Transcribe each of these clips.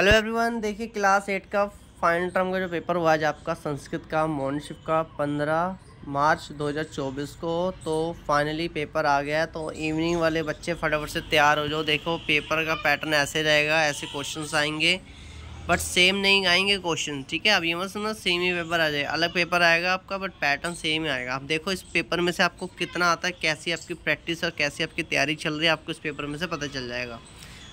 hello everyone देखिए class eight का final term का जो पेपर हुआ आज आपका संस्कृत का मॉर्नशिप का पंद्रह मार्च 2024 को तो फाइनली पेपर आ गया तो इवनिंग वाले बच्चे फटाफट से तैयार हो जाओ देखो पेपर का पैटर्न ऐसे रहेगा ऐसे क्वेश्चन आएंगे बट सेम नहीं आएंगे क्वेश्चन ठीक है अब ये मत सुनना सेम ही पेपर आ जाए अलग पेपर आएगा आपका बट पैटर्न सेम ही आएगा आप देखो इस पेपर में से आपको कितना आता है कैसी आपकी प्रैक्टिस और कैसी आपकी तैयारी चल रही है आपको इस पेपर में से पता चल जाएगा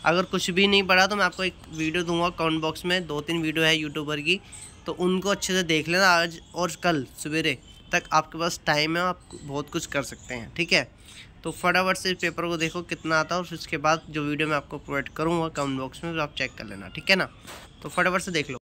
अगर कुछ भी नहीं पढ़ा तो मैं आपको एक वीडियो दूंगा कमेंट बॉक्स में दो तीन वीडियो है यूट्यूबर की तो उनको अच्छे से देख लेना आज और कल सवेरे तक आपके पास टाइम है आप बहुत कुछ कर सकते हैं ठीक है तो फटाफट से पेपर को देखो कितना आता है और फिर उसके बाद जो वीडियो मैं आपको प्रोवाइड करूँगा कमेंट बॉक्स में तो आप चेक कर लेना ठीक है ना तो फटाफट से देख लो